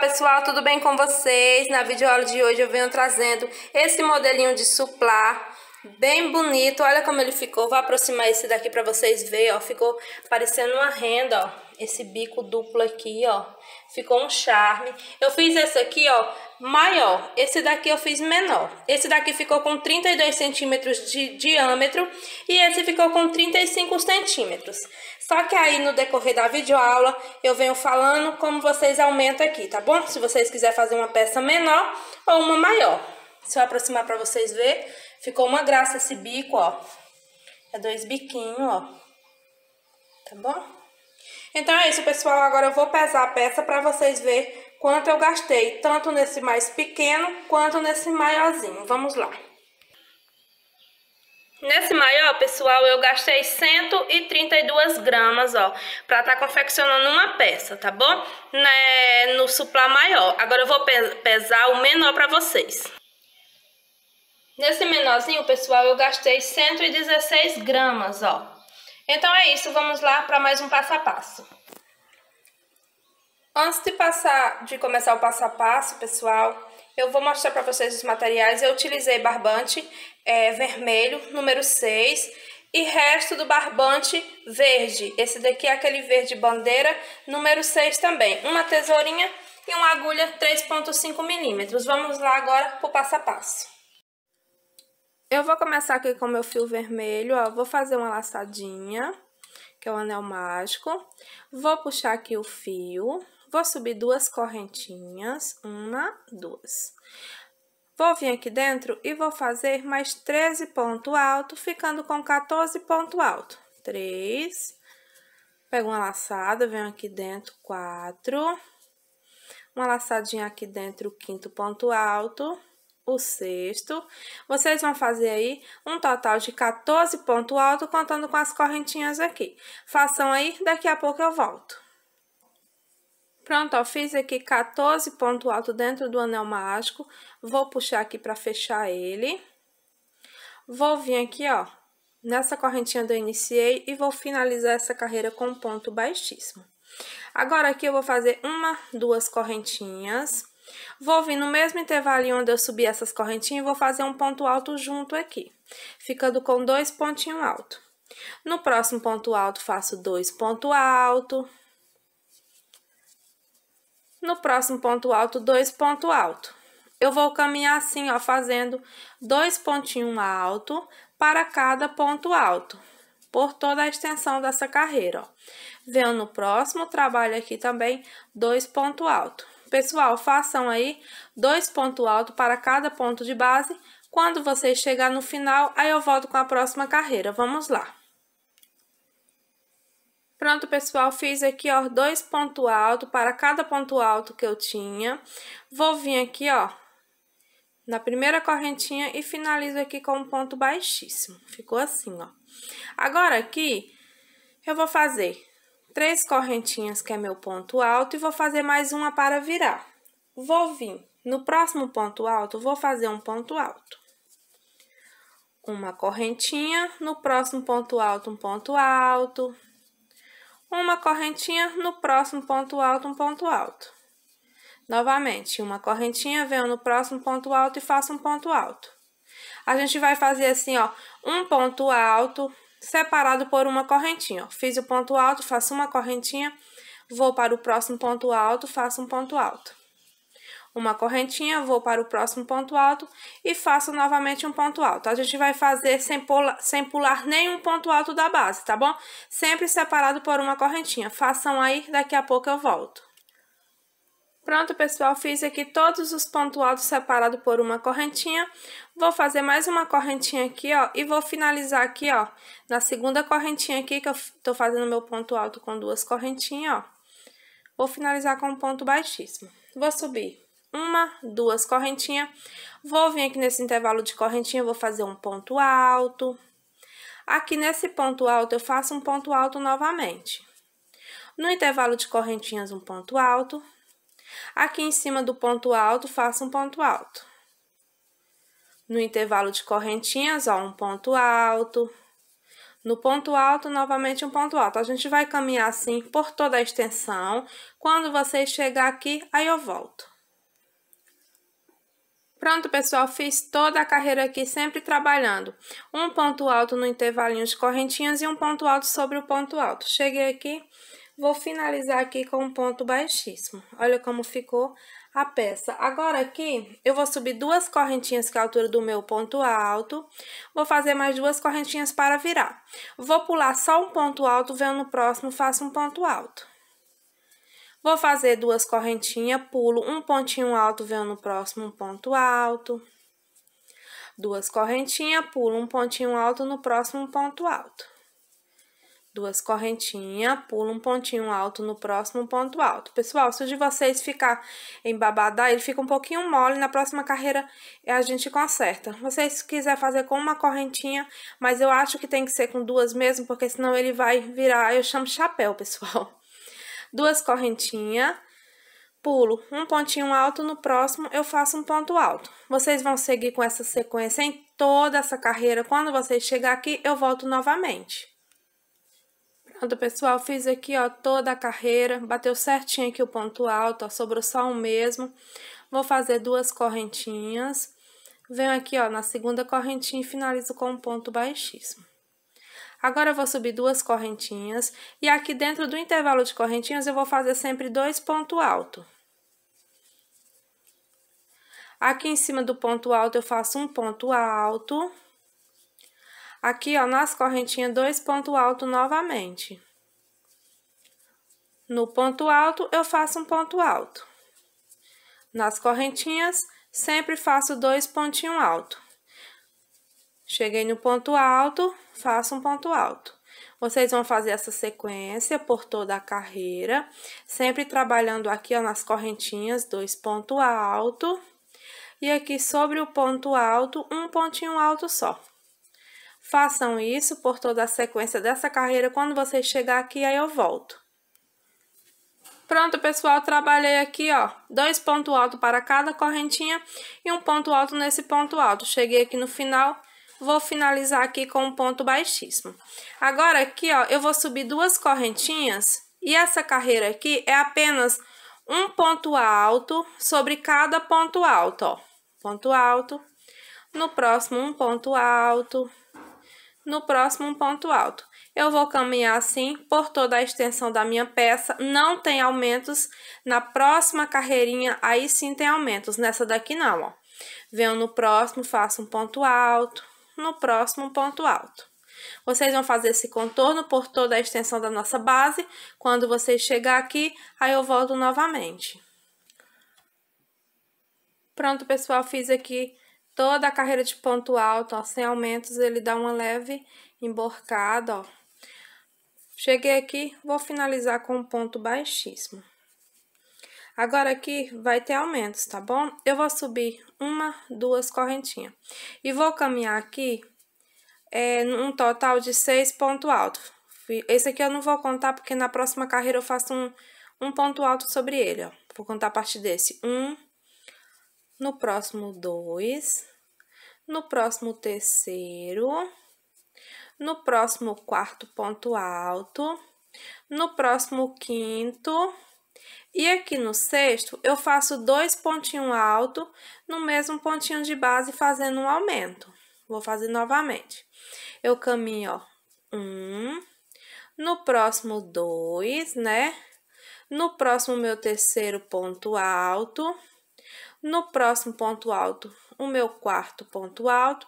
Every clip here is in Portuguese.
pessoal, tudo bem com vocês? Na videoaula de hoje eu venho trazendo esse modelinho de suplá, bem bonito, olha como ele ficou, vou aproximar esse daqui para vocês verem, ó, ficou parecendo uma renda, ó, esse bico duplo aqui, ó, ficou um charme. Eu fiz esse aqui, ó, maior, esse daqui eu fiz menor, esse daqui ficou com 32 centímetros de diâmetro e esse ficou com 35 centímetros. Só que aí no decorrer da videoaula eu venho falando como vocês aumentam aqui, tá bom? Se vocês quiserem fazer uma peça menor ou uma maior. Se eu aproximar para vocês ver, ficou uma graça esse bico, ó. É dois biquinhos, ó. Tá bom? Então é isso, pessoal. Agora eu vou pesar a peça para vocês verem quanto eu gastei, tanto nesse mais pequeno quanto nesse maiorzinho. Vamos lá. Nesse maior, pessoal, eu gastei 132 gramas, ó, pra tá confeccionando uma peça, tá bom? Né, no suplá maior. Agora eu vou pesar o menor pra vocês. Nesse menorzinho, pessoal, eu gastei 116 gramas, ó. Então é isso, vamos lá para mais um passo a passo. Antes de passar, de começar o passo a passo, pessoal, eu vou mostrar para vocês os materiais. Eu utilizei barbante é, vermelho, número 6, e resto do barbante verde. Esse daqui é aquele verde bandeira, número 6 também. Uma tesourinha e uma agulha 3.5 milímetros. Vamos lá agora pro passo a passo. Eu vou começar aqui com meu fio vermelho, ó, vou fazer uma laçadinha, que é o anel mágico. Vou puxar aqui o fio, Vou subir duas correntinhas, uma, duas. Vou vir aqui dentro e vou fazer mais 13 ponto alto, ficando com 14 ponto alto. Três, pego uma laçada, venho aqui dentro, quatro, uma laçadinha aqui dentro, o quinto ponto alto, o sexto. Vocês vão fazer aí um total de 14 ponto alto, contando com as correntinhas aqui. Façam aí, daqui a pouco eu volto. Pronto, ó, fiz aqui 14 ponto alto dentro do anel mágico. Vou puxar aqui pra fechar ele. Vou vir aqui, ó, nessa correntinha do eu iniciei e vou finalizar essa carreira com um ponto baixíssimo. Agora, aqui eu vou fazer uma, duas correntinhas. Vou vir no mesmo intervalo onde eu subi essas correntinhas e vou fazer um ponto alto junto aqui, ficando com dois pontinhos altos. No próximo ponto alto, faço dois ponto alto, no próximo ponto alto, dois ponto alto. Eu vou caminhar assim, ó, fazendo dois pontinhos alto para cada ponto alto, por toda a extensão dessa carreira, ó. Venho no próximo trabalho aqui também, dois ponto alto. Pessoal, façam aí dois ponto alto para cada ponto de base. Quando vocês chegar no final, aí eu volto com a próxima carreira. Vamos lá. Pronto, pessoal, fiz aqui, ó, dois pontos altos para cada ponto alto que eu tinha. Vou vir aqui, ó, na primeira correntinha e finalizo aqui com um ponto baixíssimo. Ficou assim, ó. Agora aqui, eu vou fazer três correntinhas, que é meu ponto alto, e vou fazer mais uma para virar. Vou vir no próximo ponto alto, vou fazer um ponto alto. Uma correntinha, no próximo ponto alto, um ponto alto, uma correntinha, no próximo ponto alto, um ponto alto. Novamente, uma correntinha, venho no próximo ponto alto e faço um ponto alto. A gente vai fazer assim, ó, um ponto alto separado por uma correntinha. Ó. Fiz o ponto alto, faço uma correntinha, vou para o próximo ponto alto, faço um ponto alto uma correntinha, vou para o próximo ponto alto e faço novamente um ponto alto. A gente vai fazer sem, pular sem pular nenhum ponto alto da base, tá bom? Sempre separado por uma correntinha. Façam aí, daqui a pouco eu volto. Pronto, pessoal, fiz aqui todos os pontos altos separados por uma correntinha. Vou fazer mais uma correntinha aqui, ó, e vou finalizar aqui, ó, na segunda correntinha aqui, que eu tô fazendo meu ponto alto com duas correntinhas, ó. Vou finalizar com um ponto baixíssimo. Vou subir uma, duas correntinhas. Vou vir aqui nesse intervalo de correntinha, vou fazer um ponto alto. Aqui nesse ponto alto, eu faço um ponto alto novamente. No intervalo de correntinhas, um ponto alto. Aqui em cima do ponto alto, faço um ponto alto. No intervalo de correntinhas, ó, um ponto alto. No ponto alto, novamente um ponto alto. A gente vai caminhar assim por toda a extensão. Quando vocês chegar aqui, aí eu volto. Pronto, pessoal, fiz toda a carreira aqui sempre trabalhando. Um ponto alto no intervalinho de correntinhas e um ponto alto sobre o ponto alto. Cheguei aqui, vou finalizar aqui com um ponto baixíssimo. Olha como ficou a peça. Agora aqui, eu vou subir duas correntinhas que é a altura do meu ponto alto. Vou fazer mais duas correntinhas para virar. Vou pular só um ponto alto, venho no próximo, faço um ponto alto. Vou fazer duas correntinhas, pulo um pontinho alto, venho no próximo um ponto alto. Duas correntinhas, pulo um pontinho alto, no próximo um ponto alto. Duas correntinhas, pulo um pontinho alto, no próximo um ponto alto. Pessoal, se o de vocês ficar embabadar, ele fica um pouquinho mole, na próxima carreira a gente conserta. Vocês quiser fazer com uma correntinha, mas eu acho que tem que ser com duas mesmo, porque senão ele vai virar, eu chamo chapéu, pessoal duas correntinhas, pulo um pontinho alto, no próximo eu faço um ponto alto. Vocês vão seguir com essa sequência em toda essa carreira. Quando vocês chegar aqui, eu volto novamente. Pronto, pessoal, fiz aqui, ó, toda a carreira, bateu certinho aqui o ponto alto, ó, sobrou só um mesmo. Vou fazer duas correntinhas, venho aqui, ó, na segunda correntinha e finalizo com um ponto baixíssimo. Agora eu vou subir duas correntinhas e aqui dentro do intervalo de correntinhas eu vou fazer sempre dois pontos altos. Aqui em cima do ponto alto eu faço um ponto alto. Aqui, ó, nas correntinhas, dois pontos altos novamente. No ponto alto, eu faço um ponto alto. Nas correntinhas, sempre faço dois pontinhos altos. Cheguei no ponto alto, faço um ponto alto. Vocês vão fazer essa sequência por toda a carreira, sempre trabalhando aqui ó, nas correntinhas, dois ponto alto. E aqui sobre o ponto alto, um pontinho alto só. Façam isso por toda a sequência dessa carreira, quando vocês chegar aqui, aí eu volto. Pronto, pessoal, trabalhei aqui, ó, dois pontos altos para cada correntinha e um ponto alto nesse ponto alto. Cheguei aqui no final, vou finalizar aqui com um ponto baixíssimo. Agora aqui, ó, eu vou subir duas correntinhas e essa carreira aqui é apenas um ponto alto sobre cada ponto alto, ó. Ponto alto, no próximo um ponto alto, no próximo um ponto alto. Eu vou caminhar assim por toda a extensão da minha peça, não tem aumentos. Na próxima carreirinha, aí sim tem aumentos, nessa daqui não, ó. Venho no próximo, faço um ponto alto, no próximo ponto alto. Vocês vão fazer esse contorno por toda a extensão da nossa base. Quando vocês chegar aqui, aí eu volto novamente. Pronto, pessoal, fiz aqui toda a carreira de ponto alto, ó, sem aumentos, ele dá uma leve emborcada, ó. Cheguei aqui, vou finalizar com um ponto baixíssimo. Agora aqui vai ter aumentos, tá bom? Eu vou subir uma, duas correntinhas. E vou caminhar aqui é, um total de seis pontos altos. Esse aqui eu não vou contar porque na próxima carreira eu faço um, um ponto alto sobre ele, ó. Vou contar a partir desse. Um, no próximo dois, no próximo terceiro, no próximo quarto ponto alto, no próximo quinto e aqui no sexto, eu faço dois pontinhos alto no mesmo pontinho de base, fazendo um aumento. Vou fazer novamente. Eu caminho, ó, um, no próximo dois, né? No próximo, meu terceiro ponto alto. No próximo ponto alto, o meu quarto ponto alto.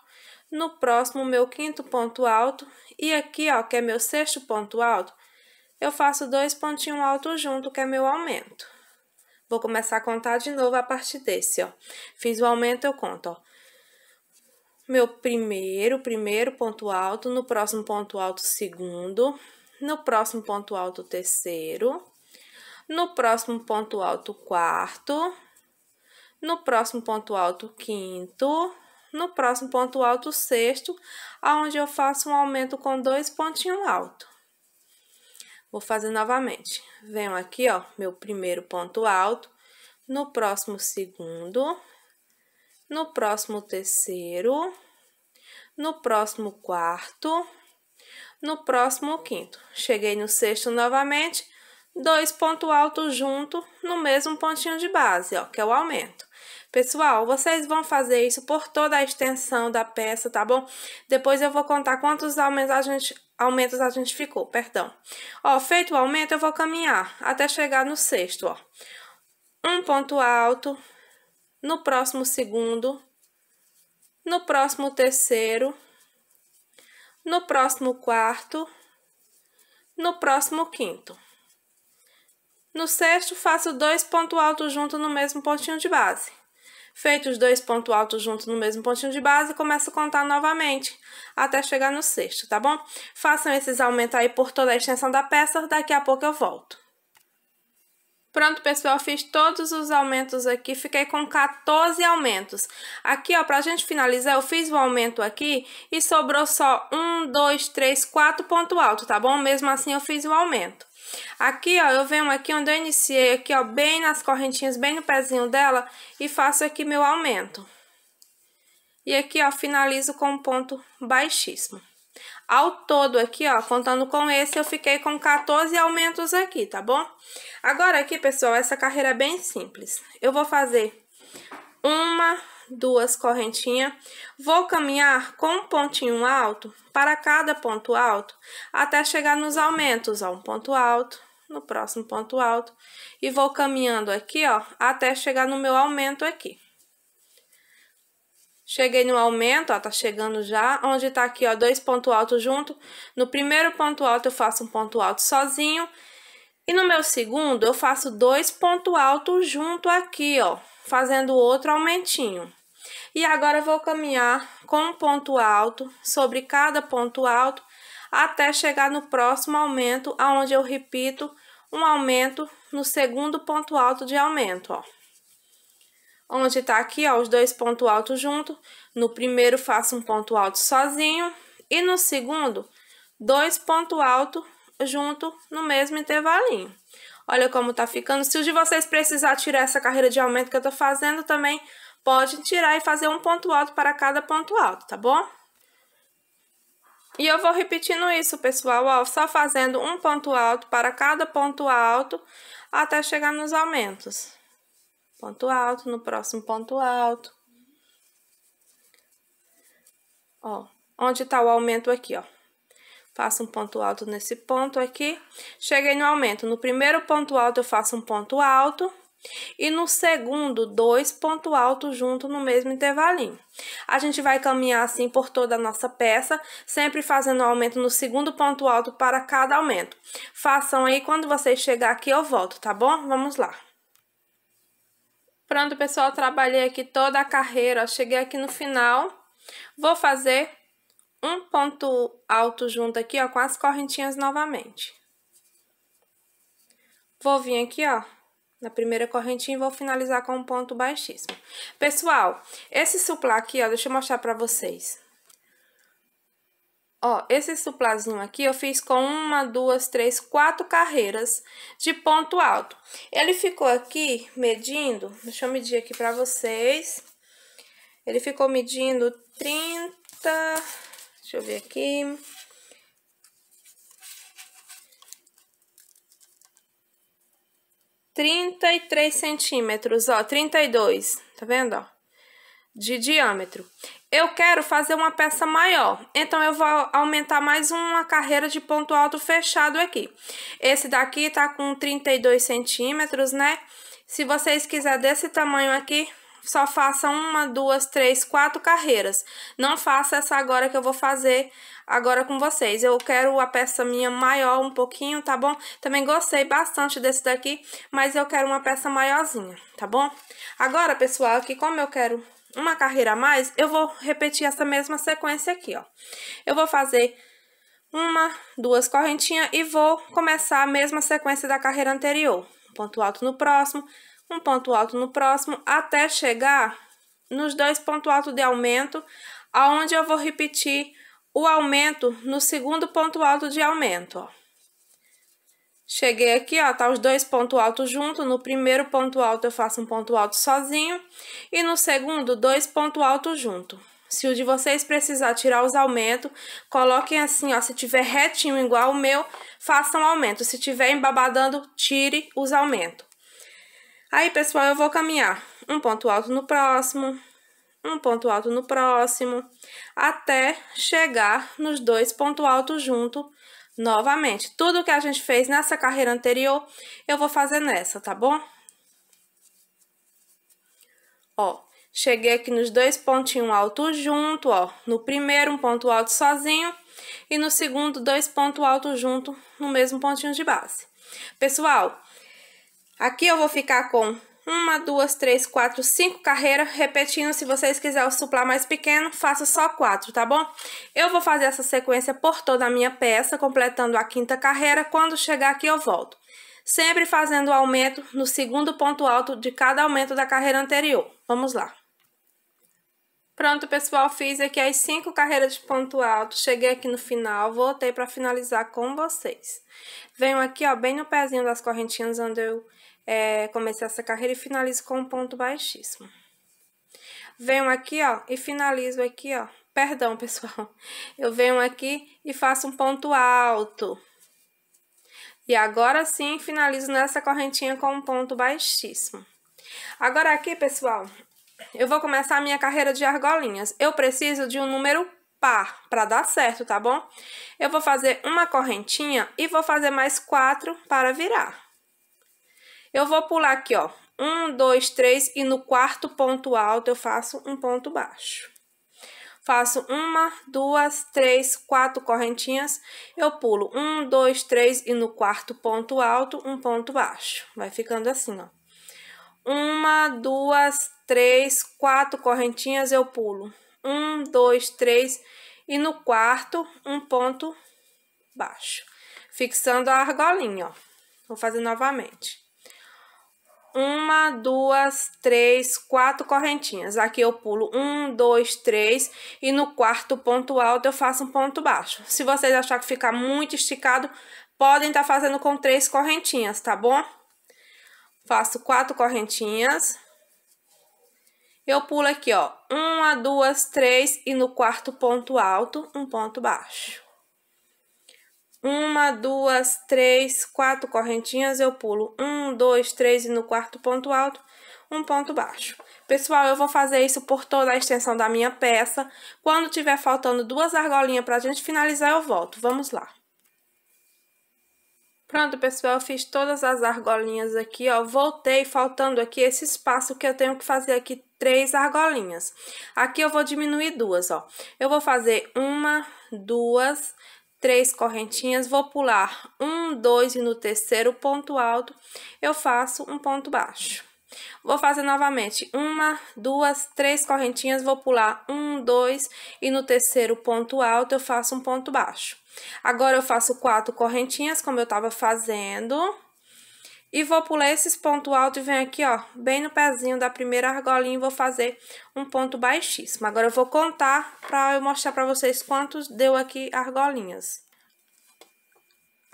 No próximo, meu quinto ponto alto. E aqui, ó, que é meu sexto ponto alto, eu faço dois pontinhos altos junto, que é meu aumento. Vou começar a contar de novo a partir desse, ó. Fiz o aumento, eu conto, ó. Meu primeiro, primeiro ponto alto, no próximo ponto alto, segundo, no próximo ponto alto, terceiro, no próximo ponto alto, quarto, no próximo ponto alto, quinto, no próximo ponto alto, sexto, aonde eu faço um aumento com dois pontinhos altos. Vou fazer novamente. Venho aqui, ó, meu primeiro ponto alto, no próximo segundo, no próximo terceiro, no próximo quarto, no próximo quinto. Cheguei no sexto novamente, dois pontos altos junto no mesmo pontinho de base, ó, que é o aumento. Pessoal, vocês vão fazer isso por toda a extensão da peça, tá bom? Depois eu vou contar quantos aumentos a gente aumentos a gente ficou, perdão. Ó, feito o aumento, eu vou caminhar até chegar no sexto, ó. Um ponto alto, no próximo segundo, no próximo terceiro, no próximo quarto, no próximo quinto. No sexto, faço dois pontos altos junto no mesmo pontinho de base. Feito os dois pontos altos juntos no mesmo pontinho de base, começa a contar novamente, até chegar no sexto, tá bom? Façam esses aumentos aí por toda a extensão da peça, daqui a pouco eu volto. Pronto, pessoal, fiz todos os aumentos aqui, fiquei com 14 aumentos. Aqui, ó, pra gente finalizar, eu fiz o um aumento aqui e sobrou só um, dois, três, quatro ponto alto, tá bom? Mesmo assim, eu fiz o um aumento. Aqui, ó, eu venho aqui onde eu iniciei, aqui, ó, bem nas correntinhas, bem no pezinho dela, e faço aqui meu aumento. E aqui, ó, finalizo com um ponto baixíssimo. Ao todo aqui, ó, contando com esse, eu fiquei com 14 aumentos aqui, tá bom? Agora aqui, pessoal, essa carreira é bem simples. Eu vou fazer uma, duas correntinhas. Vou caminhar com um pontinho alto para cada ponto alto até chegar nos aumentos, ó, um ponto alto, no próximo ponto alto e vou caminhando aqui, ó, até chegar no meu aumento aqui. Cheguei no aumento, ó, tá chegando já, onde tá aqui, ó, dois pontos altos junto. No primeiro ponto alto eu faço um ponto alto sozinho e no meu segundo eu faço dois pontos altos junto aqui, ó, fazendo outro aumentinho. E agora vou caminhar com um ponto alto sobre cada ponto alto até chegar no próximo aumento, aonde eu repito um aumento no segundo ponto alto de aumento, ó. Onde tá aqui, ó, os dois pontos altos juntos. No primeiro faço um ponto alto sozinho e no segundo dois pontos altos junto no mesmo intervalinho. Olha como tá ficando. Se os de vocês precisar tirar essa carreira de aumento que eu tô fazendo também, pode tirar e fazer um ponto alto para cada ponto alto, tá bom? E eu vou repetindo isso, pessoal, ó, só fazendo um ponto alto para cada ponto alto até chegar nos aumentos. Ponto alto, no próximo ponto alto. Ó, onde tá o aumento aqui, ó. Faço um ponto alto nesse ponto aqui. Cheguei no aumento. No primeiro ponto alto, eu faço um ponto alto. E no segundo, dois ponto alto junto no mesmo intervalinho. A gente vai caminhar assim por toda a nossa peça, sempre fazendo aumento no segundo ponto alto para cada aumento. Façam aí, quando vocês chegar aqui eu volto, tá bom? Vamos lá. Pronto, pessoal, trabalhei aqui toda a carreira, ó, cheguei aqui no final. Vou fazer um ponto alto junto aqui, ó, com as correntinhas novamente. Vou vir aqui, ó, na primeira correntinha, vou finalizar com um ponto baixíssimo. Pessoal, esse suplá aqui, ó, deixa eu mostrar pra vocês. Ó, esse suplazinho aqui eu fiz com uma, duas, três, quatro carreiras de ponto alto. Ele ficou aqui medindo, deixa eu medir aqui pra vocês. Ele ficou medindo 30, deixa eu ver aqui, 33 centímetros, ó, 32, tá vendo, ó? De diâmetro. Eu quero fazer uma peça maior, então eu vou aumentar mais uma carreira de ponto alto fechado aqui. Esse daqui tá com 32 centímetros, né? Se vocês quiserem desse tamanho aqui, só faça uma, duas, três, quatro carreiras. Não faça essa agora que eu vou fazer agora com vocês. Eu quero a peça minha maior um pouquinho, tá bom? Também gostei bastante desse daqui, mas eu quero uma peça maiorzinha, tá bom? Agora, pessoal, aqui como eu quero uma carreira a mais, eu vou repetir essa mesma sequência aqui, ó. Eu vou fazer uma, duas correntinhas e vou começar a mesma sequência da carreira anterior. Ponto alto no próximo, um ponto alto no próximo, até chegar nos dois pontos altos de aumento, aonde eu vou repetir o aumento no segundo ponto alto de aumento. Ó. Cheguei aqui, ó, tá os dois pontos altos juntos. No primeiro ponto alto eu faço um ponto alto sozinho e no segundo dois pontos altos junto. Se o de vocês precisar tirar os aumentos, coloquem assim, ó, se tiver retinho igual o meu, façam aumento. Se tiver embabadando, tire os aumentos. Aí, pessoal, eu vou caminhar um ponto alto no próximo, um ponto alto no próximo, até chegar nos dois pontos altos junto novamente. Tudo que a gente fez nessa carreira anterior, eu vou fazer nessa, tá bom? Ó, cheguei aqui nos dois pontinhos altos junto, ó. No primeiro, um ponto alto sozinho. E no segundo, dois pontos altos junto no mesmo pontinho de base. Pessoal, Aqui eu vou ficar com uma, duas, três, quatro, cinco carreiras. Repetindo, se vocês quiserem suplar mais pequeno, faça só quatro, tá bom? Eu vou fazer essa sequência por toda a minha peça, completando a quinta carreira. Quando chegar aqui, eu volto. Sempre fazendo o aumento no segundo ponto alto de cada aumento da carreira anterior. Vamos lá. Pronto, pessoal, fiz aqui as cinco carreiras de ponto alto, cheguei aqui no final, voltei para finalizar com vocês. Venho aqui, ó, bem no pezinho das correntinhas onde eu é, comecei essa carreira e finalizo com um ponto baixíssimo. Venho aqui, ó, e finalizo aqui, ó, perdão, pessoal, eu venho aqui e faço um ponto alto. E agora sim, finalizo nessa correntinha com um ponto baixíssimo. Agora aqui, pessoal, eu vou começar a minha carreira de argolinhas. Eu preciso de um número par para dar certo, tá bom? Eu vou fazer uma correntinha e vou fazer mais quatro para virar. Eu vou pular aqui, ó, um, dois, três e no quarto ponto alto eu faço um ponto baixo. Faço uma, duas, três, quatro correntinhas, eu pulo um, dois, três e no quarto ponto alto, um ponto baixo. Vai ficando assim, ó. Uma, duas, três, quatro correntinhas eu pulo. Um, dois, três e no quarto um ponto baixo. Fixando a argolinha, ó. Vou fazer novamente uma, duas, três, quatro correntinhas. Aqui eu pulo um, dois, três e no quarto ponto alto eu faço um ponto baixo. Se vocês achar que ficar muito esticado, podem estar tá fazendo com três correntinhas, tá bom? faço quatro correntinhas. Eu pulo aqui, ó, uma, duas, três e no quarto ponto alto, um ponto baixo. Uma, duas, três, quatro correntinhas, eu pulo um, dois, três e no quarto ponto alto, um ponto baixo. Pessoal, eu vou fazer isso por toda a extensão da minha peça. Quando tiver faltando duas argolinhas pra gente finalizar, eu volto. Vamos lá. Pronto, pessoal, fiz todas as argolinhas aqui, ó. Voltei faltando aqui esse espaço que eu tenho que fazer aqui três argolinhas. Aqui eu vou diminuir duas, ó. Eu vou fazer uma, duas, três correntinhas, vou pular um, dois e no terceiro ponto alto eu faço um ponto baixo. Vou fazer novamente uma, duas, três correntinhas, vou pular um, dois e no terceiro ponto alto eu faço um ponto baixo. Agora eu faço quatro correntinhas, como eu tava fazendo, e vou pular esses pontos altos e venho aqui, ó, bem no pezinho da primeira argolinha e vou fazer um ponto baixíssimo. Agora eu vou contar pra eu mostrar pra vocês quantos deu aqui argolinhas.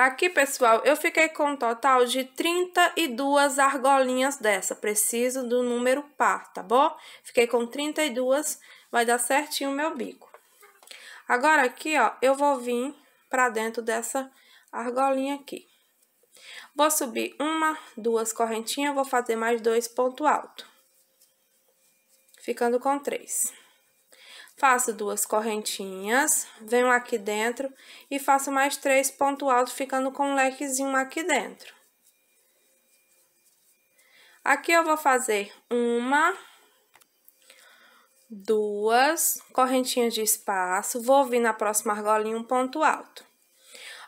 Aqui, pessoal, eu fiquei com um total de 32 argolinhas dessa. Preciso do número par, tá bom? Fiquei com 32, vai dar certinho o meu bico. Agora aqui, ó, eu vou vir pra dentro dessa argolinha aqui. Vou subir uma, duas correntinhas, vou fazer mais dois ponto alto. Ficando com três. Faço duas correntinhas, venho aqui dentro e faço mais três ponto alto, ficando com um lequezinho aqui dentro. Aqui eu vou fazer uma, duas correntinhas de espaço, vou vir na próxima argolinha um ponto alto.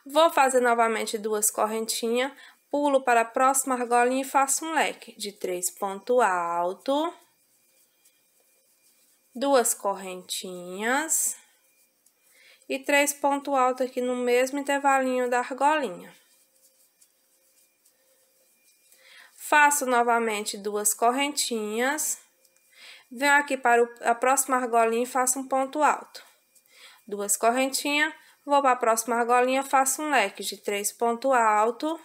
Vou fazer novamente duas correntinhas, pulo para a próxima argolinha e faço um leque de três ponto alto duas correntinhas e três pontos altos aqui no mesmo intervalinho da argolinha. Faço novamente duas correntinhas, venho aqui para a próxima argolinha e faço um ponto alto. Duas correntinhas, vou para a próxima argolinha, faço um leque de três pontos altos.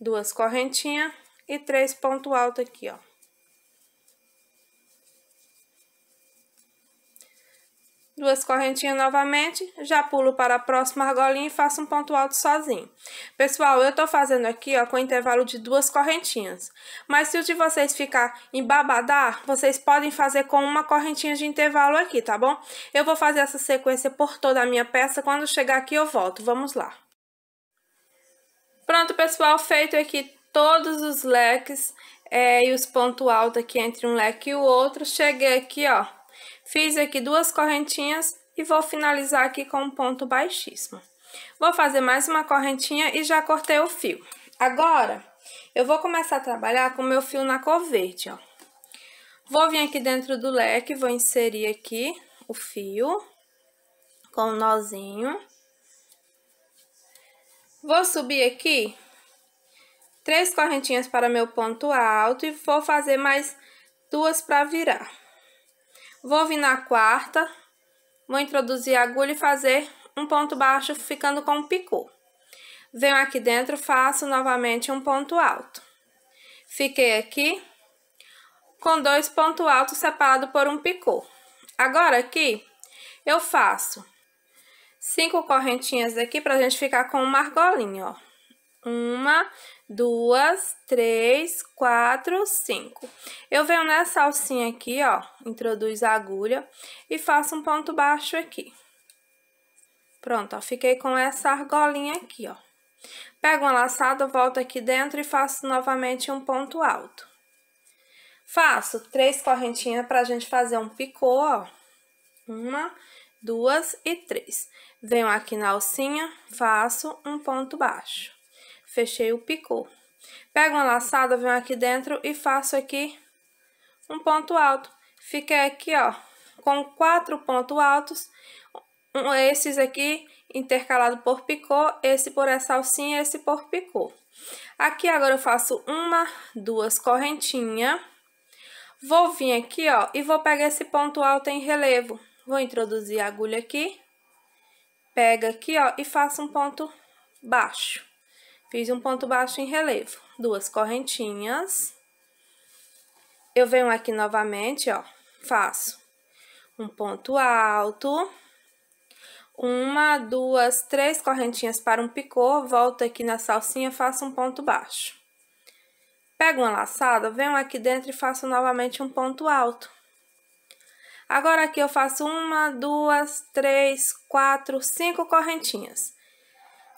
Duas correntinhas e três ponto alto aqui, ó. Duas correntinhas novamente, já pulo para a próxima argolinha e faço um ponto alto sozinho. Pessoal, eu tô fazendo aqui, ó, com intervalo de duas correntinhas. Mas se o de vocês ficar embabadar, vocês podem fazer com uma correntinha de intervalo aqui, tá bom? Eu vou fazer essa sequência por toda a minha peça, quando chegar aqui eu volto. Vamos lá. Pronto, pessoal, feito aqui todos os leques é, e os pontos altos aqui entre um leque e o outro. Cheguei aqui, ó, fiz aqui duas correntinhas e vou finalizar aqui com um ponto baixíssimo. Vou fazer mais uma correntinha e já cortei o fio. Agora, eu vou começar a trabalhar com o meu fio na cor verde, ó. Vou vir aqui dentro do leque, vou inserir aqui o fio com o um nozinho. Vou subir aqui três correntinhas para meu ponto alto e vou fazer mais duas para virar. Vou vir na quarta, vou introduzir a agulha e fazer um ponto baixo ficando com um picô. Venho aqui dentro, faço novamente um ponto alto. Fiquei aqui com dois pontos altos separados por um picô. Agora aqui eu faço cinco correntinhas para pra gente ficar com uma argolinha, ó. Uma, duas, três, quatro, cinco. Eu venho nessa alcinha aqui, ó, introduzo a agulha e faço um ponto baixo aqui. Pronto, ó, fiquei com essa argolinha aqui, ó. Pego uma laçada, volto aqui dentro e faço novamente um ponto alto. Faço três correntinhas pra gente fazer um picô, ó. Uma, duas e três. Venho aqui na alcinha, faço um ponto baixo. Fechei o picô. Pego uma laçada, venho aqui dentro e faço aqui um ponto alto. Fiquei aqui, ó, com quatro pontos altos. Um, esses aqui intercalado por picô, esse por essa alcinha, esse por picô. Aqui agora eu faço uma, duas correntinhas. Vou vir aqui, ó, e vou pegar esse ponto alto em relevo. Vou introduzir a agulha aqui, pega aqui, ó, e faço um ponto baixo. Fiz um ponto baixo em relevo, duas correntinhas. Eu venho aqui novamente, ó, faço um ponto alto, uma, duas, três correntinhas para um picô, volto aqui na salsinha, faço um ponto baixo. Pego uma laçada, venho aqui dentro e faço novamente um ponto alto. Agora aqui eu faço uma, duas, três, quatro, cinco correntinhas.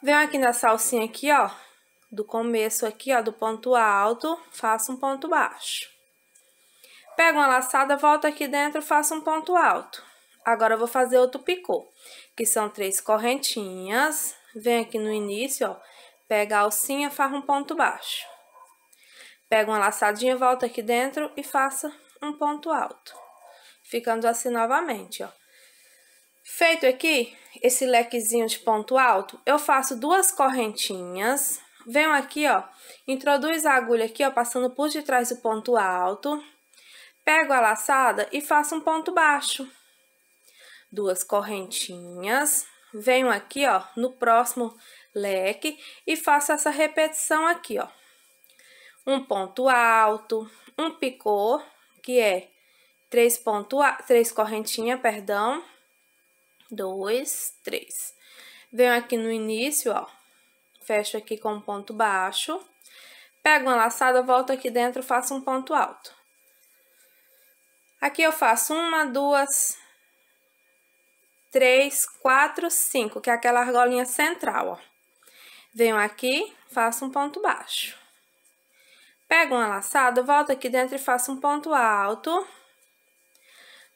Venho aqui na salsinha aqui, ó, do começo aqui, ó, do ponto alto, faço um ponto baixo. Pego uma laçada, volto aqui dentro, faço um ponto alto. Agora, eu vou fazer outro picô, que são três correntinhas. Venho aqui no início, ó, pega a alcinha, faço um ponto baixo. Pego uma laçadinha, volto aqui dentro e faço um ponto alto. Ficando assim novamente, ó. Feito aqui esse lequezinho de ponto alto, eu faço duas correntinhas, venho aqui, ó, introduz a agulha aqui, ó, passando por detrás do ponto alto, pego a laçada e faço um ponto baixo. Duas correntinhas, venho aqui, ó, no próximo leque e faço essa repetição aqui, ó. Um ponto alto, um picô, que é três, ponto, três correntinhas, perdão, dois, três. Venho aqui no início, ó, fecho aqui com um ponto baixo, pego uma laçada, volto aqui dentro, faço um ponto alto. Aqui eu faço uma, duas, três, quatro, cinco, que é aquela argolinha central, ó. Venho aqui, faço um ponto baixo. Pego uma laçada, volto aqui dentro e faço um ponto alto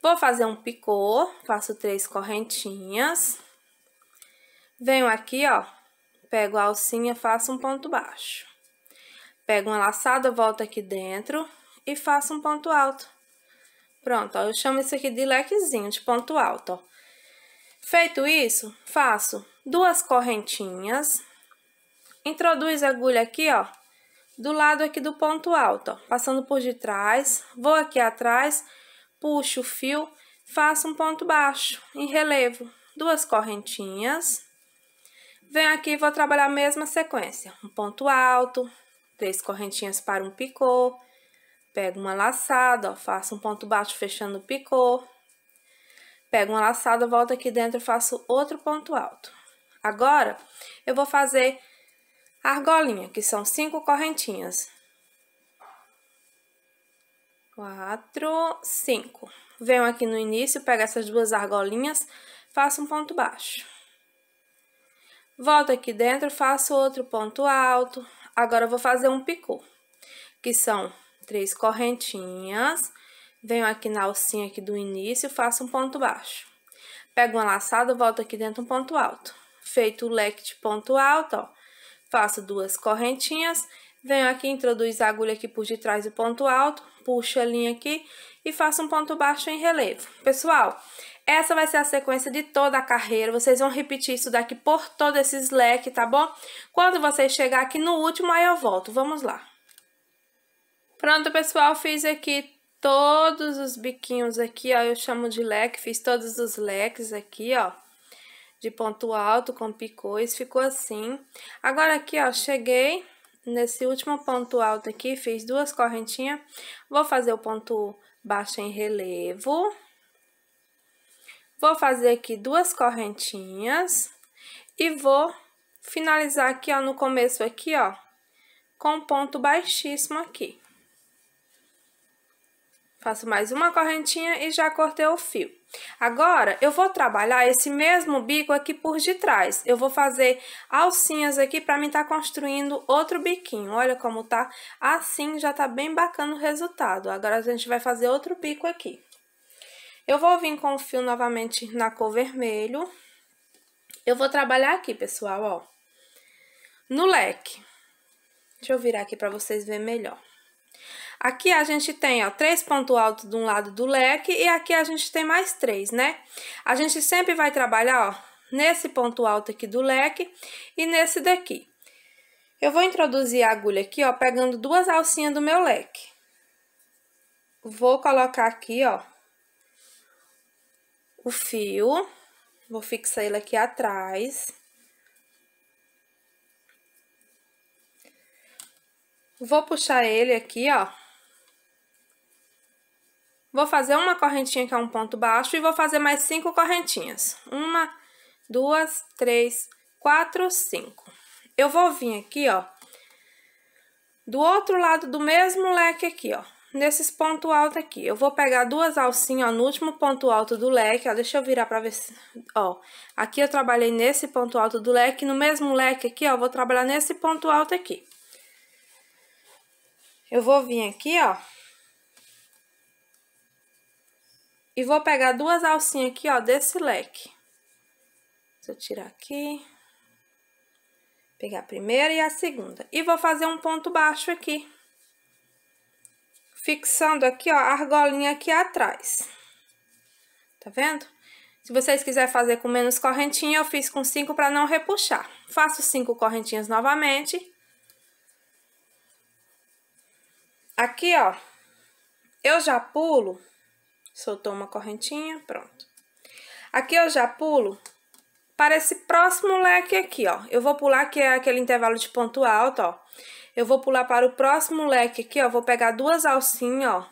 Vou fazer um picô, faço três correntinhas. Venho aqui, ó, pego a alcinha, faço um ponto baixo. Pego uma laçada, volto aqui dentro e faço um ponto alto. Pronto, ó, eu chamo isso aqui de lequezinho, de ponto alto, ó. Feito isso, faço duas correntinhas, introduz a agulha aqui, ó, do lado aqui do ponto alto, ó, passando por de trás, vou aqui atrás puxo o fio, faço um ponto baixo em relevo, duas correntinhas. Venho aqui e vou trabalhar a mesma sequência, um ponto alto, três correntinhas para um picô, pego uma laçada, ó, faço um ponto baixo fechando o picô, pego uma laçada, volto aqui dentro e faço outro ponto alto. Agora, eu vou fazer argolinha, que são cinco correntinhas quatro, cinco. Venho aqui no início, pego essas duas argolinhas, faço um ponto baixo. Volto aqui dentro, faço outro ponto alto. Agora, vou fazer um picô, que são três correntinhas. Venho aqui na alcinha aqui do início, faço um ponto baixo. Pego uma laçada, volto aqui dentro um ponto alto. Feito o leque de ponto alto, ó, faço duas correntinhas. Venho aqui, introduzo a agulha aqui por detrás do ponto alto, puxo a linha aqui e faço um ponto baixo em relevo. Pessoal, essa vai ser a sequência de toda a carreira, vocês vão repetir isso daqui por todo esse slack, tá bom? Quando vocês chegar aqui no último, aí eu volto, vamos lá. Pronto, pessoal, fiz aqui todos os biquinhos aqui, ó, eu chamo de leque, fiz todos os leques aqui, ó, de ponto alto com picôs, ficou assim. Agora aqui, ó, cheguei, Nesse último ponto alto aqui, fiz duas correntinhas. Vou fazer o ponto baixo em relevo. Vou fazer aqui duas correntinhas. E vou finalizar aqui, ó, no começo aqui, ó, com ponto baixíssimo aqui. Faço mais uma correntinha e já cortei o fio. Agora, eu vou trabalhar esse mesmo bico aqui por de trás. Eu vou fazer alcinhas aqui para mim estar tá construindo outro biquinho. Olha como tá assim, já tá bem bacana o resultado. Agora, a gente vai fazer outro bico aqui. Eu vou vir com o fio novamente na cor vermelho. Eu vou trabalhar aqui, pessoal, ó, no leque. Deixa eu virar aqui para vocês verem melhor. Aqui a gente tem ó, três pontos altos de um lado do leque e aqui a gente tem mais três, né? A gente sempre vai trabalhar ó, nesse ponto alto aqui do leque e nesse daqui. Eu vou introduzir a agulha aqui, ó, pegando duas alcinhas do meu leque. Vou colocar aqui, ó, o fio, vou fixar ele aqui atrás. Vou puxar ele aqui, ó, Vou fazer uma correntinha que é um ponto baixo e vou fazer mais cinco correntinhas. Uma, duas, três, quatro, cinco. Eu vou vir aqui, ó, do outro lado do mesmo leque aqui, ó, nesses ponto alto aqui. Eu vou pegar duas alcinhas, ó, no último ponto alto do leque, ó, deixa eu virar pra ver se... Ó, aqui eu trabalhei nesse ponto alto do leque, no mesmo leque aqui, ó, vou trabalhar nesse ponto alto aqui. Eu vou vir aqui, ó, E vou pegar duas alcinhas aqui, ó, desse leque. Deixa eu tirar aqui. Pegar a primeira e a segunda. E vou fazer um ponto baixo aqui. Fixando aqui, ó, a argolinha aqui atrás. Tá vendo? Se vocês quiserem fazer com menos correntinha, eu fiz com cinco para não repuxar. Faço cinco correntinhas novamente. Aqui, ó, eu já pulo Soltou uma correntinha, pronto. Aqui eu já pulo para esse próximo leque aqui, ó. Eu vou pular, que é aquele intervalo de ponto alto, ó. Eu vou pular para o próximo leque aqui, ó. Vou pegar duas alcinhas, ó.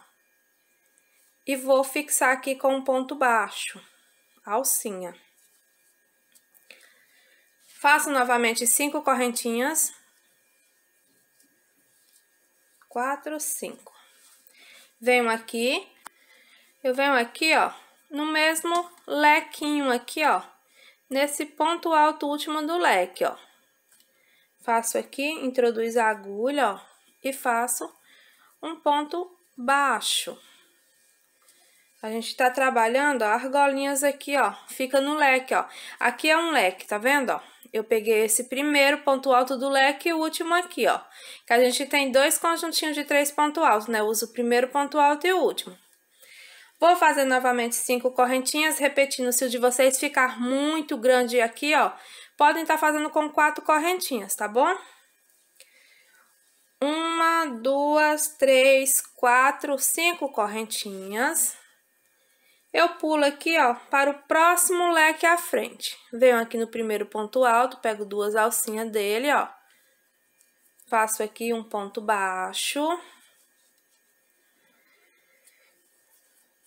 E vou fixar aqui com um ponto baixo. Alcinha. Faço novamente cinco correntinhas. Quatro, cinco. Venho aqui, eu venho aqui, ó, no mesmo lequinho aqui, ó, nesse ponto alto último do leque, ó. Faço aqui, introduzo a agulha, ó, e faço um ponto baixo. A gente tá trabalhando, ó, argolinhas aqui, ó, fica no leque, ó. Aqui é um leque, tá vendo, ó? Eu peguei esse primeiro ponto alto do leque e o último aqui, ó. Que a gente tem dois conjuntinhos de três pontos altos, né? Eu uso o primeiro ponto alto e o último. Vou fazer novamente cinco correntinhas, repetindo, se o de vocês ficar muito grande aqui, ó, podem estar tá fazendo com quatro correntinhas, tá bom? Uma, duas, três, quatro, cinco correntinhas. Eu pulo aqui, ó, para o próximo leque à frente. Venho aqui no primeiro ponto alto, pego duas alcinhas dele, ó. Faço aqui um ponto baixo.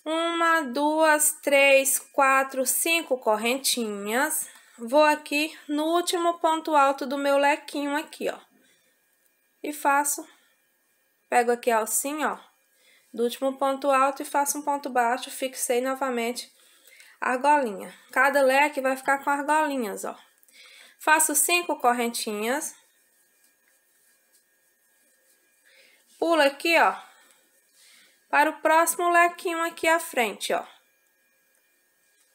Uma, duas, três, quatro, cinco correntinhas. Vou aqui no último ponto alto do meu lequinho aqui, ó. E faço, pego aqui a alcinha, ó, do último ponto alto e faço um ponto baixo, fixei novamente a argolinha. Cada leque vai ficar com argolinhas, ó. Faço cinco correntinhas. Pula aqui, ó, para o próximo lequinho aqui à frente, ó.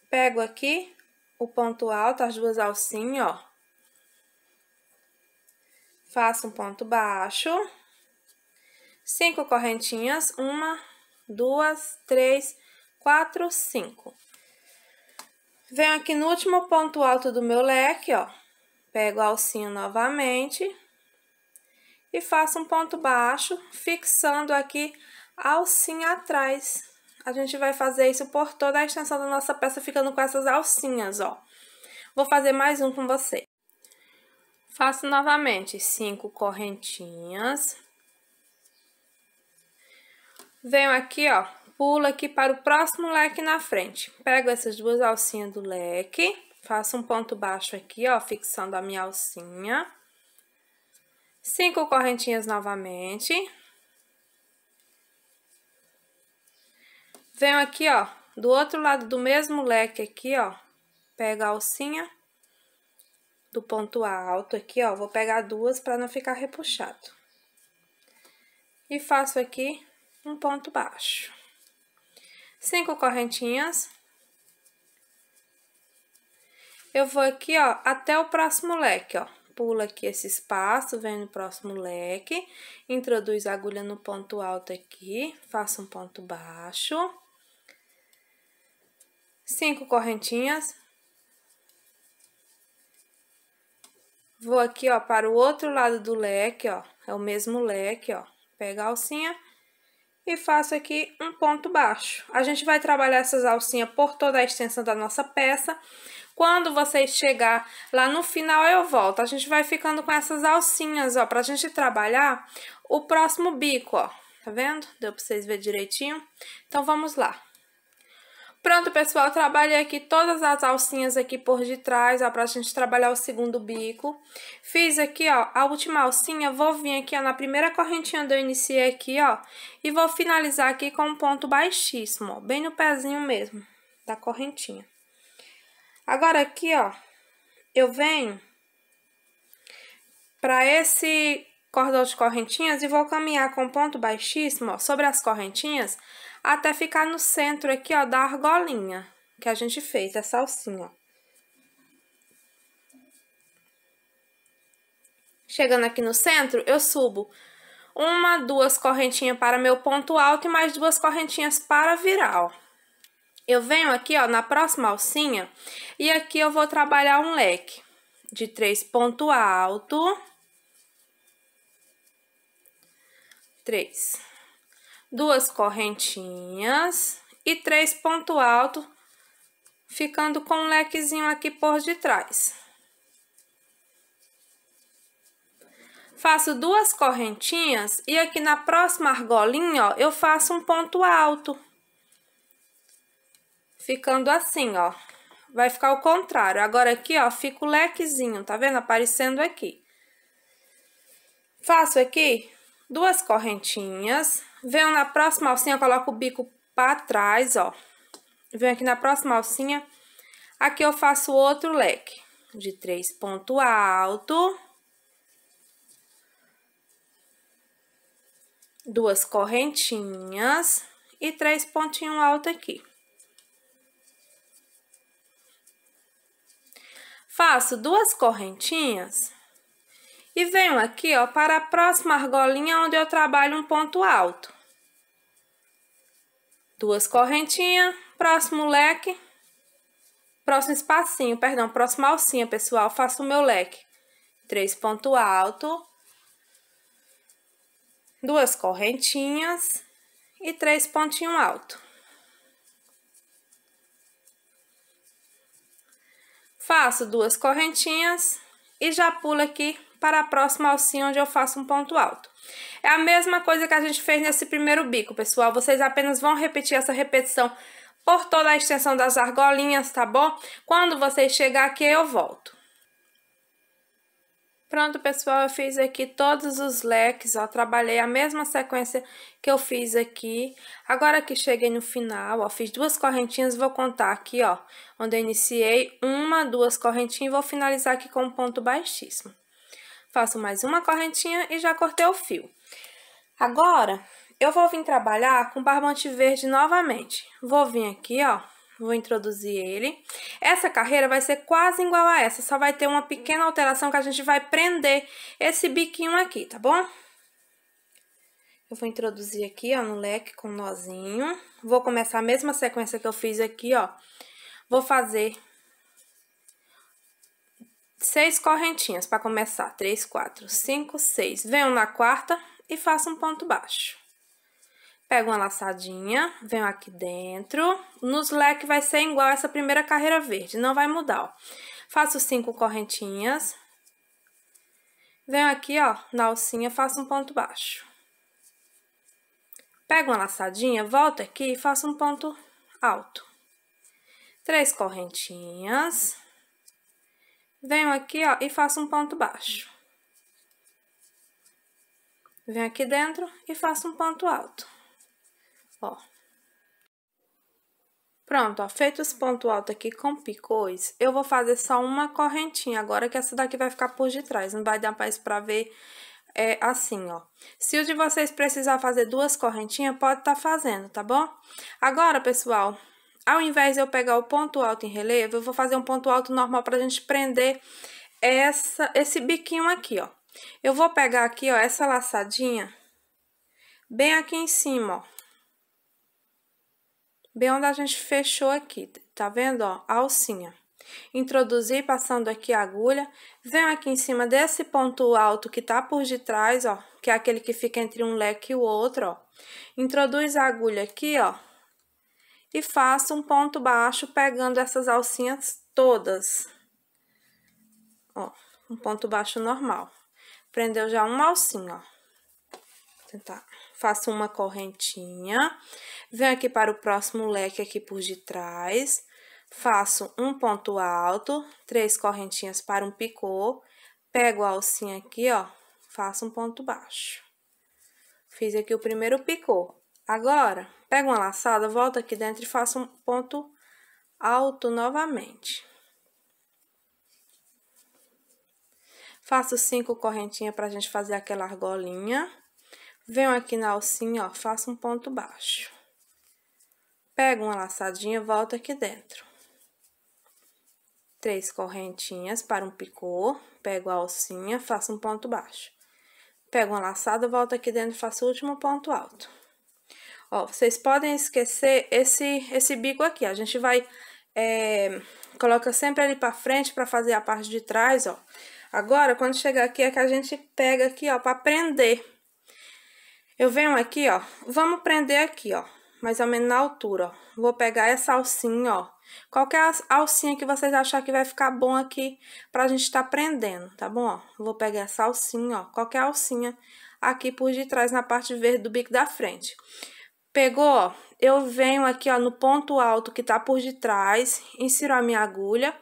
Pego aqui o ponto alto, as duas alcinhas, ó. Faço um ponto baixo. Cinco correntinhas, uma, duas, três, quatro, cinco. Venho aqui no último ponto alto do meu leque, ó. Pego a alcinha novamente e faço um ponto baixo, fixando aqui alcinha atrás. A gente vai fazer isso por toda a extensão da nossa peça, ficando com essas alcinhas, ó. Vou fazer mais um com você. Faço novamente cinco correntinhas. Venho aqui, ó, pulo aqui para o próximo leque na frente. Pego essas duas alcinhas do leque, faço um ponto baixo aqui, ó, fixando a minha alcinha. Cinco correntinhas novamente Venho aqui, ó, do outro lado do mesmo leque aqui, ó, pega a alcinha do ponto alto aqui, ó, vou pegar duas para não ficar repuxado. E faço aqui um ponto baixo. Cinco correntinhas. Eu vou aqui, ó, até o próximo leque, ó. Pula aqui esse espaço, vem no próximo leque, introduz a agulha no ponto alto aqui, faço um ponto baixo cinco correntinhas. Vou aqui, ó, para o outro lado do leque, ó, é o mesmo leque, ó, pega a alcinha e faço aqui um ponto baixo. A gente vai trabalhar essas alcinhas por toda a extensão da nossa peça. Quando vocês chegar lá no final, eu volto. A gente vai ficando com essas alcinhas, ó, pra gente trabalhar o próximo bico, ó. Tá vendo? Deu pra vocês verem direitinho? Então, vamos lá. Pronto, pessoal, trabalhei aqui todas as alcinhas aqui por detrás, ó, pra gente trabalhar o segundo bico. Fiz aqui, ó, a última alcinha, vou vir aqui, ó, na primeira correntinha onde eu iniciei aqui, ó, e vou finalizar aqui com um ponto baixíssimo, ó, bem no pezinho mesmo da correntinha. Agora aqui, ó, eu venho pra esse cordão de correntinhas e vou caminhar com ponto baixíssimo, ó, sobre as correntinhas, até ficar no centro aqui, ó, da argolinha que a gente fez, essa salsinha, ó. Chegando aqui no centro, eu subo uma, duas correntinhas para meu ponto alto e mais duas correntinhas para virar, ó. Eu venho aqui, ó, na próxima alcinha e aqui eu vou trabalhar um leque de três ponto alto, três duas correntinhas e três ponto alto, ficando com um lequezinho aqui por detrás. Faço duas correntinhas e aqui na próxima argolinha, ó, eu faço um ponto alto. Ficando assim, ó. Vai ficar o contrário. Agora aqui, ó, fica o lequezinho, tá vendo? Aparecendo aqui. Faço aqui duas correntinhas Venho na próxima alcinha, coloco o bico para trás, ó. Venho aqui na próxima alcinha, aqui eu faço outro leque de três ponto alto. Duas correntinhas e três pontinhos alto aqui. Faço duas correntinhas e venho aqui, ó, para a próxima argolinha onde eu trabalho um ponto alto duas correntinhas, próximo leque, próximo espacinho, perdão, próxima alcinha, pessoal, faço o meu leque. Três ponto alto, duas correntinhas e três pontinho alto. Faço duas correntinhas e já pulo aqui para a próxima alcinha onde eu faço um ponto alto. É a mesma coisa que a gente fez nesse primeiro bico, pessoal. Vocês apenas vão repetir essa repetição por toda a extensão das argolinhas, tá bom? Quando vocês chegar aqui, eu volto. Pronto, pessoal, eu fiz aqui todos os leques, ó, trabalhei a mesma sequência que eu fiz aqui. Agora que cheguei no final, ó, fiz duas correntinhas, vou contar aqui, ó, onde eu iniciei, uma, duas correntinhas, e vou finalizar aqui com um ponto baixíssimo. Faço mais uma correntinha e já cortei o fio. Agora, eu vou vir trabalhar com barbante verde novamente. Vou vir aqui, ó, vou introduzir ele. Essa carreira vai ser quase igual a essa, só vai ter uma pequena alteração que a gente vai prender esse biquinho aqui, tá bom? Eu vou introduzir aqui, ó, no leque com um nozinho. Vou começar a mesma sequência que eu fiz aqui, ó. Vou fazer Seis correntinhas para começar. Três, quatro, cinco, seis. Venho na quarta e faço um ponto baixo. Pego uma laçadinha, venho aqui dentro. Nos leque vai ser igual essa primeira carreira verde, não vai mudar, ó. Faço cinco correntinhas. Venho aqui, ó, na alcinha, faço um ponto baixo. Pego uma laçadinha, volto aqui e faço um ponto alto. Três correntinhas venho aqui, ó, e faço um ponto baixo. Venho aqui dentro e faço um ponto alto. Ó. Pronto, ó, feito esse ponto alto aqui com picôs, eu vou fazer só uma correntinha agora, que essa daqui vai ficar por trás não vai dar mais pra ver é assim, ó. Se o de vocês precisar fazer duas correntinhas, pode estar tá fazendo, tá bom? Agora, pessoal, ao invés de eu pegar o ponto alto em relevo, eu vou fazer um ponto alto normal para a gente prender essa, esse biquinho aqui, ó. Eu vou pegar aqui, ó, essa laçadinha, bem aqui em cima, ó. Bem onde a gente fechou aqui, tá vendo, ó, a alcinha. Introduzi, passando aqui a agulha, venho aqui em cima desse ponto alto que tá por detrás, ó, que é aquele que fica entre um leque e o outro, ó. Introduz a agulha aqui, ó, e faço um ponto baixo pegando essas alcinhas todas. Ó, um ponto baixo normal. Prendeu já uma alcinha, ó. Tentar. Faço uma correntinha, venho aqui para o próximo leque aqui por de trás, faço um ponto alto, três correntinhas para um picô, pego a alcinha aqui, ó, faço um ponto baixo. Fiz aqui o primeiro picô. Agora, pega uma laçada, volta aqui dentro e faça um ponto alto novamente. Faço cinco correntinhas pra gente fazer aquela argolinha. Venho aqui na alcinha, ó, faço um ponto baixo. Pego uma laçadinha, volta aqui dentro. Três correntinhas para um picô, pego a alcinha, faço um ponto baixo. Pego uma laçada, volta aqui dentro e faço o último ponto alto. Ó, vocês podem esquecer esse, esse bico aqui. A gente vai... É, coloca sempre ele pra frente pra fazer a parte de trás, ó. Agora, quando chegar aqui, é que a gente pega aqui, ó, pra prender. Eu venho aqui, ó, vamos prender aqui, ó, mais ou menos na altura, ó. Vou pegar essa alcinha, ó. Qualquer é alcinha que vocês acharem que vai ficar bom aqui pra gente tá prendendo, tá bom? Ó, vou pegar essa alcinha, ó, qualquer é alcinha aqui por detrás na parte verde do bico da frente. Pegou? Eu venho aqui, ó, no ponto alto que tá por detrás, insiro a minha agulha,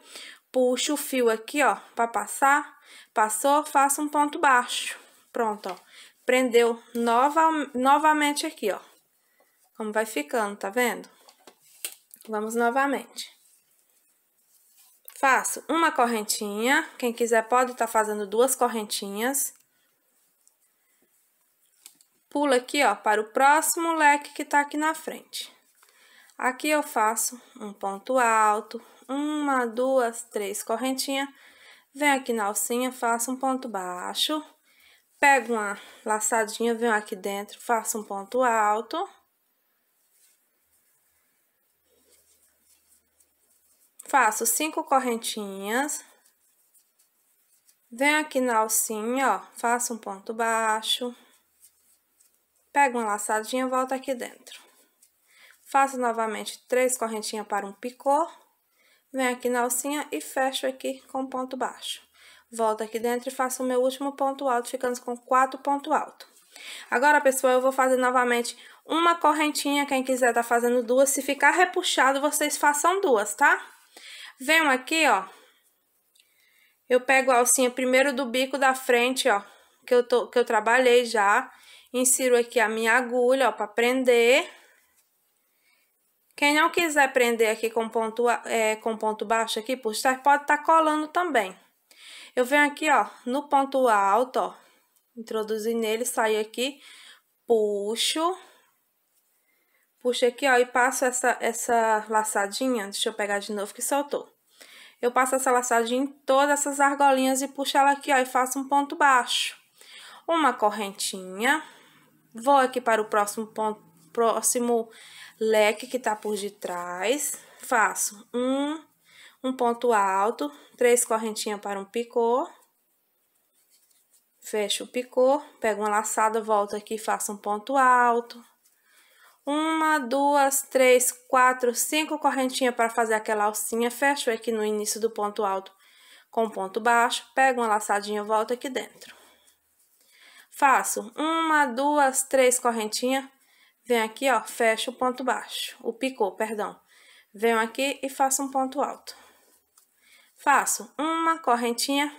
puxo o fio aqui, ó, pra passar. Passou, faço um ponto baixo. Pronto, ó. Prendeu nova, novamente aqui, ó. Como vai ficando, tá vendo? Vamos novamente. Faço uma correntinha, quem quiser pode estar tá fazendo duas correntinhas pulo aqui, ó, para o próximo leque que tá aqui na frente. Aqui eu faço um ponto alto, uma, duas, três correntinhas, venho aqui na alcinha, faço um ponto baixo, pego uma laçadinha, venho aqui dentro, faço um ponto alto. Faço cinco correntinhas. Venho aqui na alcinha, ó, faço um ponto baixo, Pega uma laçadinha, volta aqui dentro. Faço novamente três correntinhas para um picô. Venho aqui na alcinha e fecho aqui com ponto baixo. Volto aqui dentro e faço o meu último ponto alto, ficando com quatro ponto alto. Agora, pessoal, eu vou fazer novamente uma correntinha, quem quiser tá fazendo duas. Se ficar repuxado, vocês façam duas, tá? Venho aqui, ó. Eu pego a alcinha primeiro do bico da frente, ó, que eu, tô, que eu trabalhei já. Insiro aqui a minha agulha, ó, para prender. Quem não quiser prender aqui com ponto, é, com ponto baixo aqui, puxar, pode estar tá colando também. Eu venho aqui, ó, no ponto alto, ó, introduzi nele, saio aqui, puxo, puxo aqui, ó, e passo essa, essa laçadinha, deixa eu pegar de novo que soltou. Eu passo essa laçadinha em todas essas argolinhas e puxo ela aqui, ó, e faço um ponto baixo. Uma correntinha, Vou aqui para o próximo ponto, próximo leque que tá por detrás. Faço um, um ponto alto, três correntinhas para um picô. Fecho o picô, pego uma laçada, volto aqui, faço um ponto alto. Uma, duas, três, quatro, cinco correntinhas para fazer aquela alcinha. Fecho aqui no início do ponto alto com ponto baixo, pego uma laçadinha, volto aqui dentro. Faço uma, duas, três correntinhas. Venho aqui, ó, fecho o ponto baixo, o picô, perdão. Venho aqui e faço um ponto alto. Faço uma correntinha.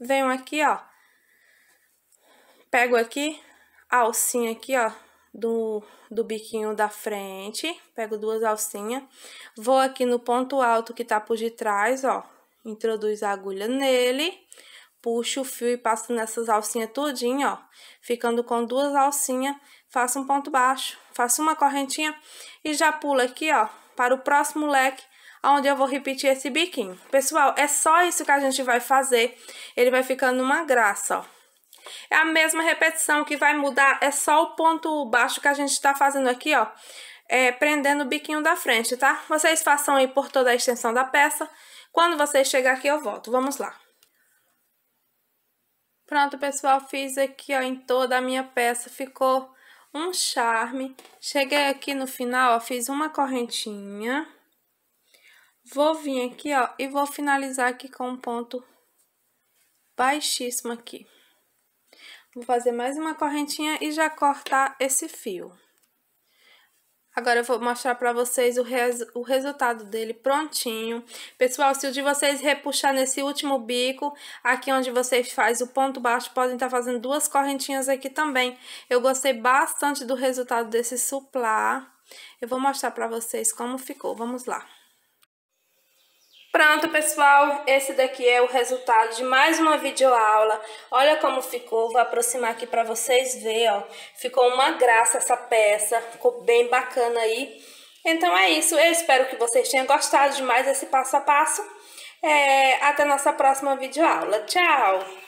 Venho aqui, ó. Pego aqui, alcinha aqui, ó, do, do biquinho da frente. Pego duas alcinhas. Vou aqui no ponto alto que tá por detrás, ó. introduz a agulha nele Puxo o fio e passo nessas alcinhas todinha ó. Ficando com duas alcinhas, faço um ponto baixo, faço uma correntinha e já pulo aqui, ó, para o próximo leque onde eu vou repetir esse biquinho. Pessoal, é só isso que a gente vai fazer. Ele vai ficando uma graça, ó. É a mesma repetição que vai mudar, é só o ponto baixo que a gente tá fazendo aqui, ó. É, prendendo o biquinho da frente, tá? Vocês façam aí por toda a extensão da peça. Quando vocês chegar aqui, eu volto. Vamos lá. Pronto, pessoal, fiz aqui ó, em toda a minha peça, ficou um charme. Cheguei aqui no final, ó, fiz uma correntinha. Vou vir aqui, ó, e vou finalizar aqui com um ponto baixíssimo aqui. Vou fazer mais uma correntinha e já cortar esse fio. Agora eu vou mostrar para vocês o, res, o resultado dele prontinho. Pessoal, se o de vocês repuxar nesse último bico, aqui onde vocês faz o ponto baixo, podem estar tá fazendo duas correntinhas aqui também. Eu gostei bastante do resultado desse suplá. Eu vou mostrar para vocês como ficou, vamos lá. Pronto, pessoal, esse daqui é o resultado de mais uma videoaula. Olha como ficou, vou aproximar aqui para vocês verem. ó. Ficou uma graça essa peça, ficou bem bacana aí. Então é isso, eu espero que vocês tenham gostado de mais esse passo a passo. É, até nossa próxima videoaula. Tchau!